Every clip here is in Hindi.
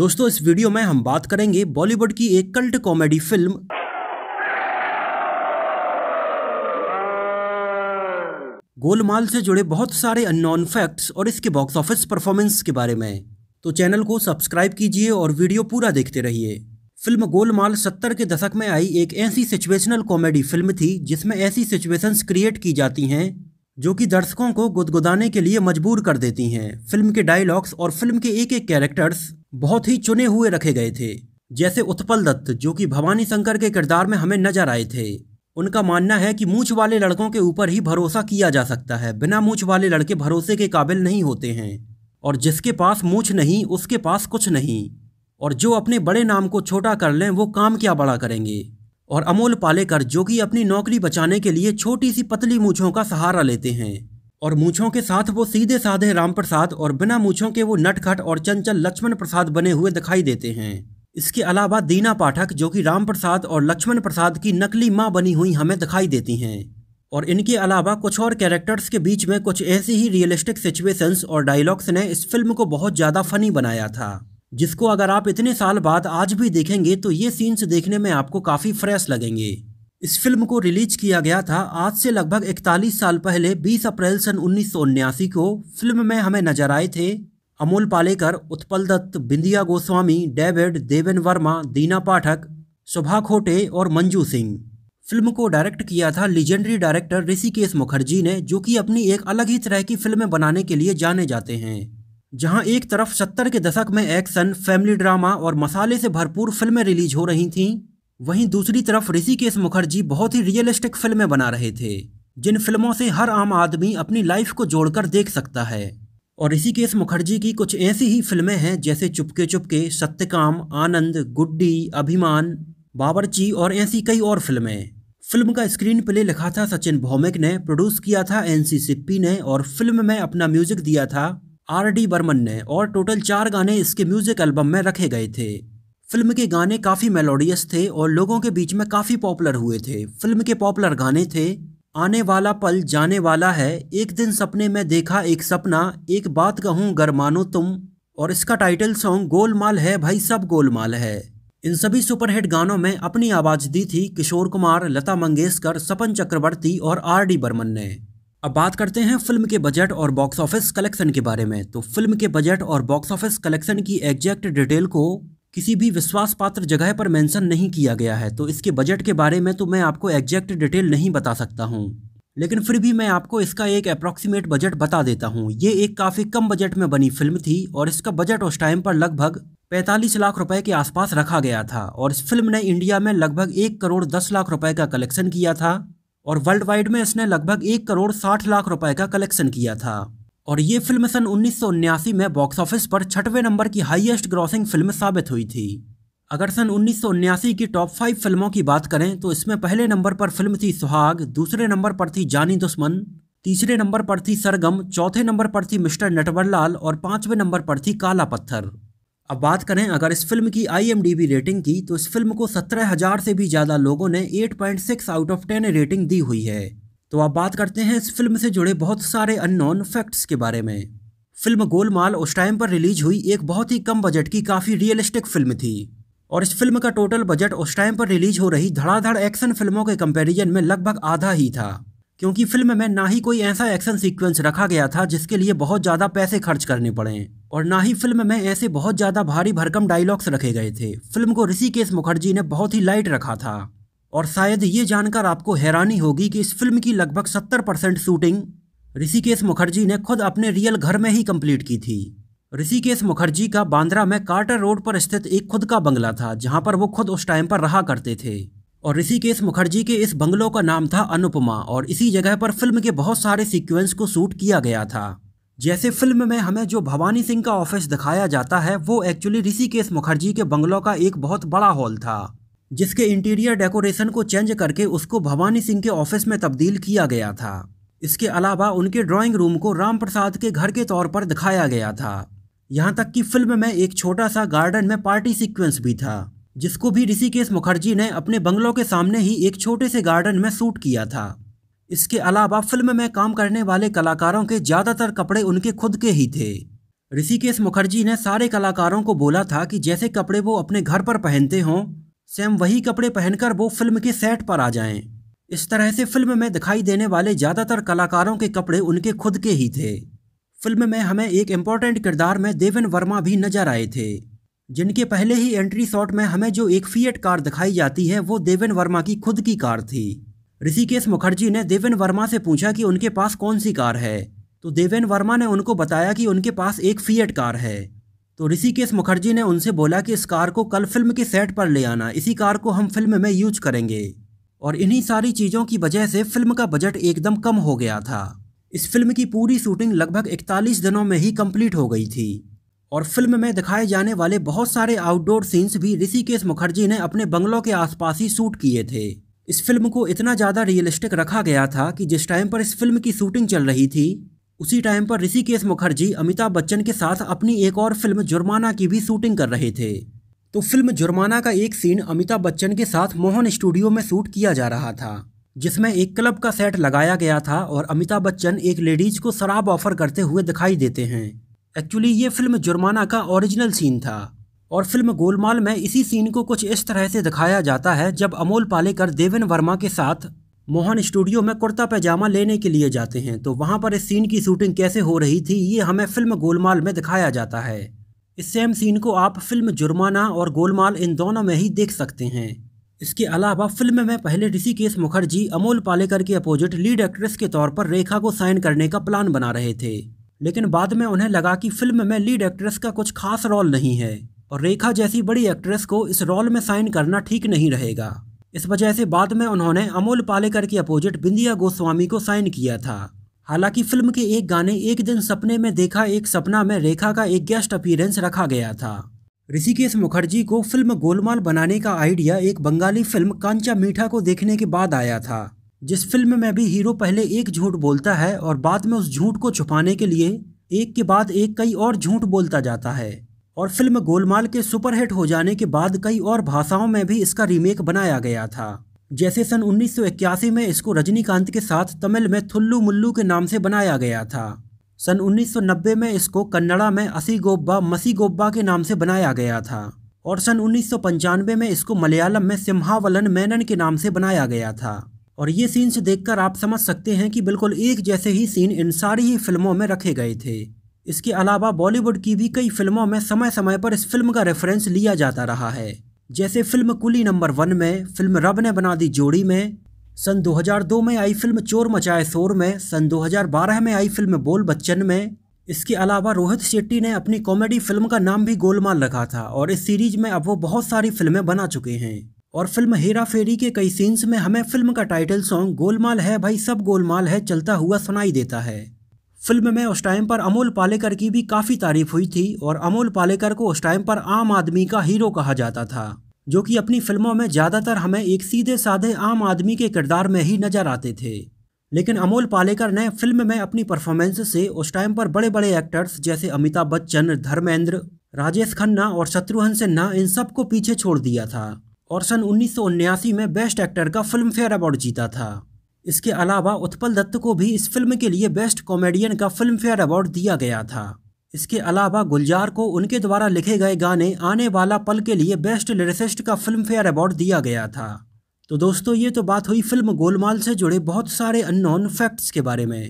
दोस्तों इस वीडियो में हम बात करेंगे बॉलीवुड की एक कल्ट कॉमेडी फिल्म गोलमाल से जुड़े बहुत सारे अननोन फैक्ट्स और इसके बॉक्स ऑफिस परफॉर्मेंस के बारे में तो चैनल को सब्सक्राइब कीजिए और वीडियो पूरा देखते रहिए फिल्म गोलमाल सत्तर के दशक में आई एक ऐसी सिचुएशनल कॉमेडी फिल्म थी जिसमें ऐसी सिचुएशंस क्रिएट की जाती हैं जो कि दर्शकों को गुदगुदाने के लिए मजबूर कर देती हैं फिल्म के डायलॉग्स और फिल्म के एक एक कैरेक्टर्स बहुत ही चुने हुए रखे गए थे जैसे उत्पल दत्त जो कि भवानी शंकर के किरदार में हमें नजर आए थे उनका मानना है कि मूछ वाले लड़कों के ऊपर ही भरोसा किया जा सकता है बिना मूछ वाले लड़के भरोसे के काबिल नहीं होते हैं और जिसके पास मूछ नहीं उसके पास कुछ नहीं और जो अपने बड़े नाम को छोटा कर लें वो काम क्या बड़ा करेंगे और अमोल पालेकर जो कि अपनी नौकरी बचाने के लिए छोटी सी पतली मूछों का सहारा लेते हैं और मूछों के साथ वो सीधे साधे राम प्रसाद और बिना मूछों के वो नटखट और चंचल लक्ष्मण प्रसाद बने हुए दिखाई देते हैं इसके अलावा दीना पाठक जो कि राम प्रसाद और लक्ष्मण प्रसाद की नकली माँ बनी हुई हमें दिखाई देती हैं और इनके अलावा कुछ और कैरेक्टर्स के बीच में कुछ ऐसी ही रियलिस्टिक सिचुएशंस और डायलॉग्स ने इस फिल्म को बहुत ज़्यादा फनी बनाया था जिसको अगर आप इतने साल बाद आज भी देखेंगे तो ये सीन्स देखने में आपको काफ़ी फ्रेश लगेंगे इस फिल्म को रिलीज किया गया था आज से लगभग 41 साल पहले 20 अप्रैल सन उन्नीस को फिल्म में हमें नजर आए थे अमोल पालेकर उत्पल दत्त बिंदिया गोस्वामी डेविड देवेन वर्मा दीना पाठक शोभा खोटे और मंजू सिंह फिल्म को डायरेक्ट किया था लीजेंडरी डायरेक्टर ऋषिकेश मुखर्जी ने जो कि अपनी एक अलग ही तरह की फिल्में बनाने के लिए जाने जाते हैं जहां एक तरफ सत्तर के दशक में एक्शन फैमिली ड्रामा और मसाले से भरपूर फिल्में रिलीज हो रही थीं वहीं दूसरी तरफ ऋषिकेश मुखर्जी बहुत ही रियलिस्टिक फिल्में बना रहे थे जिन फिल्मों से हर आम आदमी अपनी लाइफ को जोड़कर देख सकता है और ऋषिकेश मुखर्जी की कुछ ऐसी ही फिल्में हैं जैसे चुपके चुपके सत्यकाम आनंद गुड्डी अभिमान बाबरची और ऐसी कई और फिल्में फिल्म का स्क्रीन प्ले लिखा था सचिन भौमिक ने प्रोड्यूस किया था एन सी ने और फिल्म में अपना म्यूजिक दिया था आर डी बर्मन ने और टोटल चार गाने इसके म्यूजिक एल्बम में रखे गए थे फिल्म के गाने काफ़ी मेलोडियस थे और लोगों के बीच में काफ़ी पॉपुलर हुए थे फिल्म के पॉपुलर गाने थे आने वाला पल जाने वाला है एक दिन सपने में देखा एक सपना एक बात कहूँ गर मानो तुम और इसका टाइटल सॉन्ग गोलमाल है भाई सब गोलमाल है इन सभी सुपरहिट गानों में अपनी आवाज़ दी थी किशोर कुमार लता मंगेशकर सपन चक्रवर्ती और आर डी बर्मन ने अब बात करते हैं फिल्म के बजट और बॉक्स ऑफिस कलेक्शन के बारे में तो फिल्म के बजट और बॉक्स ऑफिस कलेक्शन की एग्जैक्ट डिटेल को किसी भी विश्वास पात्र जगह पर मेंशन नहीं किया गया है तो इसके बजट के बारे में तो मैं आपको एग्जैक्ट डिटेल नहीं बता सकता हूँ लेकिन फिर भी मैं आपको इसका एक अप्रॉक्सीमेट बजट बता देता हूँ ये एक काफ़ी कम बजट में बनी फिल्म थी और इसका बजट उस टाइम पर लगभग 45 लाख रुपए के आसपास रखा गया था और इस फिल्म ने इंडिया में लगभग एक करोड़ दस लाख रुपए का कलेक्शन किया था और वर्ल्ड वाइड में इसने लगभग एक करोड़ साठ लाख रुपए का कलेक्शन किया था और ये फिल्म सन उन्नीस में बॉक्स ऑफिस पर छठवें नंबर की हाईएस्ट ग्रॉसिंग फिल्म साबित हुई थी अगर सन उन्नीस की टॉप फाइव फिल्मों की बात करें तो इसमें पहले नंबर पर फिल्म थी सुहाग दूसरे नंबर पर थी जानी दुश्मन तीसरे नंबर पर थी सरगम चौथे नंबर पर थी मिस्टर नटवरलाल और पाँचवें नंबर पर थी काला पत्थर अब बात करें अगर इस फिल्म की आईएमडीबी रेटिंग की तो इस फिल्म को सत्रह हज़ार से भी ज़्यादा लोगों ने 8.6 आउट ऑफ 10 रेटिंग दी हुई है तो आप बात करते हैं इस फिल्म से जुड़े बहुत सारे अननोन फैक्ट्स के बारे में फिल्म गोलमाल उस टाइम पर रिलीज हुई एक बहुत ही कम बजट की काफ़ी रियलिस्टिक फिल्म थी और इस फिल्म का टोटल बजट उस टाइम पर रिलीज हो रही धड़ाधड़ एक्शन फिल्मों के कंपैरिजन में लगभग आधा ही था क्योंकि फिल्म में ना ही कोई ऐसा एक्शन सीक्वेंस रखा गया था जिसके लिए बहुत ज़्यादा पैसे खर्च करने पड़े और ना ही फिल्म में ऐसे बहुत ज़्यादा भारी भरकम डायलॉग्स रखे गए थे फिल्म को ऋषिकेश मुखर्जी ने बहुत ही लाइट रखा था और शायद ये जानकर आपको हैरानी होगी कि इस फिल्म की लगभग 70 परसेंट शूटिंग ऋषिकेश मुखर्जी ने खुद अपने रियल घर में ही कंप्लीट की थी ऋषिकेश मुखर्जी का बांद्रा में कार्टर रोड पर स्थित एक खुद का बंगला था जहां पर वो खुद उस टाइम पर रहा करते थे और ऋषिकेश मुखर्जी के इस बंगलों का नाम था अनुपमा और इसी जगह पर फिल्म के बहुत सारे सीक्वेंस को शूट किया गया था जैसे फिल्म में हमें जो भवानी सिंह का ऑफिस दिखाया जाता है वो एक्चुअली ऋषिकेश मुखर्जी के बंगलों का एक बहुत बड़ा हॉल था जिसके इंटीरियर डेकोरेशन को चेंज करके उसको भवानी सिंह के ऑफिस में तब्दील किया गया था इसके अलावा उनके ड्राइंग रूम को राम प्रसाद के घर के तौर पर दिखाया गया था यहाँ तक कि फिल्म में एक छोटा सा गार्डन में पार्टी सीक्वेंस भी था जिसको भी ऋषिकेश मुखर्जी ने अपने बंगलों के सामने ही एक छोटे से गार्डन में शूट किया था इसके अलावा फिल्म में काम करने वाले कलाकारों के ज़्यादातर कपड़े उनके खुद के ही थे ऋषिकेश मुखर्जी ने सारे कलाकारों को बोला था कि जैसे कपड़े वो अपने घर पर पहनते हों सेम वही कपड़े पहनकर वो फिल्म के सेट पर आ जाएं। इस तरह से फिल्म में दिखाई देने वाले ज़्यादातर कलाकारों के कपड़े उनके खुद के ही थे फिल्म में हमें एक इम्पोर्टेंट किरदार में देवन वर्मा भी नजर आए थे जिनके पहले ही एंट्री शॉट में हमें जो एक फीएट कार दिखाई जाती है वो देवेन वर्मा की खुद की कार थी ऋषिकेश मुखर्जी ने देवेन वर्मा से पूछा कि उनके पास कौन सी कार है तो देवेन वर्मा ने उनको बताया कि उनके पास एक फीएट कार है तो ऋषिकेश मुखर्जी ने उनसे बोला कि इस कार को कल फिल्म के सेट पर ले आना इसी कार को हम फिल्म में यूज करेंगे और इन्हीं सारी चीज़ों की वजह से फिल्म का बजट एकदम कम हो गया था इस फिल्म की पूरी शूटिंग लगभग 41 दिनों में ही कंप्लीट हो गई थी और फिल्म में दिखाए जाने वाले बहुत सारे आउटडोर सीन्स भी ऋषिकेश मुखर्जी ने अपने बंगलों के आसपास ही शूट किए थे इस फिल्म को इतना ज़्यादा रियलिस्टिक रखा गया था कि जिस टाइम पर इस फिल्म की शूटिंग चल रही थी उसी टाइम पर ऋषिकेश मुखर्जी अमिताभ बच्चन के साथ अपनी एक और फिल्म जुर्माना की भी शूटिंग कर रहे थे तो फिल्म जुर्माना का एक सीन अमिताभ बच्चन के साथ मोहन स्टूडियो में शूट किया जा रहा था जिसमें एक क्लब का सेट लगाया गया था और अमिताभ बच्चन एक लेडीज को शराब ऑफर करते हुए दिखाई देते हैं एक्चुअली ये फिल्म जुर्माना का ओरिजिनल सीन था और फिल्म गोलमाल में इसी सीन को कुछ इस तरह से दिखाया जाता है जब अमोल पालेकर देवेन वर्मा के साथ मोहन स्टूडियो में कुर्ता पैजामा लेने के लिए जाते हैं तो वहाँ पर इस सीन की शूटिंग कैसे हो रही थी ये हमें फिल्म गोलमाल में दिखाया जाता है इस सेम सीन को आप फिल्म जुर्माना और गोलमाल इन दोनों में ही देख सकते हैं इसके अलावा फिल्म में पहले ऋषिकेश मुखर्जी अमोल पालेकर के अपोजिट लीड एक्ट्रेस के तौर पर रेखा को साइन करने का प्लान बना रहे थे लेकिन बाद में उन्हें लगा कि फिल्म में लीड एक्ट्रेस का कुछ खास रोल नहीं है और रेखा जैसी बड़ी एक्ट्रेस को इस रोल में साइन करना ठीक नहीं रहेगा इस वजह से बाद में उन्होंने अमोल पालेकर के अपोजिट बिंदिया गोस्वामी को साइन किया था हालांकि फिल्म के एक गाने एक दिन सपने में देखा एक सपना में रेखा का एक गेस्ट अपीयरेंस रखा गया था ऋषिकेश मुखर्जी को फिल्म गोलमाल बनाने का आइडिया एक बंगाली फिल्म कांचा मीठा को देखने के बाद आया था जिस फिल्म में भी हीरो पहले एक झूठ बोलता है और बाद में उस झूठ को छुपाने के लिए एक के बाद एक कई और झूठ बोलता जाता है और फिल्म गोलमाल के सुपरहिट हो जाने के बाद कई और भाषाओं में भी इसका रीमेक बनाया गया था जैसे सन 1981 में इसको रजनीकांत के साथ तमिल में थुल्लू मुल्लू के नाम से बनाया गया था सन 1990 में इसको कन्नड़ा में असी गोब्बा मसी गोब्बा के नाम से बनाया गया था और सन उन्नीस में इसको मलयालम में सिम्हावलन मैनन के नाम से बनाया गया था और ये सीन्स देखकर आप समझ सकते हैं कि बिल्कुल एक जैसे ही सीन इन सारी ही फिल्मों में रखे गए थे इसके अलावा बॉलीवुड की भी कई फिल्मों में समय समय पर इस फिल्म का रेफरेंस लिया जाता रहा है जैसे फिल्म कुली नंबर वन में फिल्म रब ने बना दी जोड़ी में सन 2002 में आई फिल्म चोर मचाए शोर में सन 2012 में आई फिल्म बोल बच्चन में इसके अलावा रोहित शेट्टी ने अपनी कॉमेडी फिल्म का नाम भी गोलमाल रखा था और इस सीरीज में अब वो बहुत सारी फिल्में बना चुके हैं और फिल्म हेरा फेरी के कई सीन्स में हमें फिल्म का टाइटल सॉन्ग गोलमाल है भाई सब गोलमाल है चलता हुआ सुनाई देता है फिल्म में उस टाइम पर अमोल पालेकर की भी काफ़ी तारीफ हुई थी और अमोल पालेकर को उस टाइम पर आम आदमी का हीरो कहा जाता था जो कि अपनी फिल्मों में ज़्यादातर हमें एक सीधे साधे आम आदमी के किरदार में ही नज़र आते थे लेकिन अमोल पालेकर ने फिल्म में अपनी परफॉर्मेंस से उस टाइम पर बड़े बड़े एक्टर्स जैसे अमिताभ बच्चन धर्मेंद्र राजेश खन्ना और शत्रुघ्न सिन्हा इन सब को पीछे छोड़ दिया था और सन उन्नीस में बेस्ट एक्टर का फिल्म फेयर अवार्ड जीता था इसके अलावा उत्पल दत्त को भी इस फिल्म के लिए बेस्ट कॉमेडियन का फिल्म फेयर अवार्ड दिया गया था इसके अलावा गुलजार को उनके द्वारा लिखे गए गाने आने वाला पल के लिए बेस्ट लिरिसिस्ट का फिल्म फेयर अवार्ड दिया गया था तो दोस्तों ये तो बात हुई फिल्म गोलमाल से जुड़े बहुत सारे अननोन फैक्ट्स के बारे में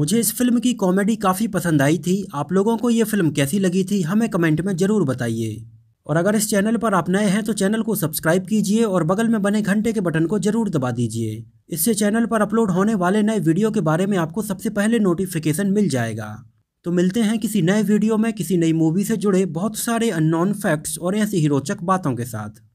मुझे इस फिल्म की कॉमेडी काफ़ी पसंद आई थी आप लोगों को ये फिल्म कैसी लगी थी हमें कमेंट में ज़रूर बताइए और अगर इस चैनल पर आप नए हैं तो चैनल को सब्सक्राइब कीजिए और बगल में बने घंटे के बटन को जरूर दबा दीजिए इससे चैनल पर अपलोड होने वाले नए वीडियो के बारे में आपको सबसे पहले नोटिफिकेशन मिल जाएगा तो मिलते हैं किसी नए वीडियो में किसी नई मूवी से जुड़े बहुत सारे अननोन फैक्ट्स और ऐसी ही रोचक बातों के साथ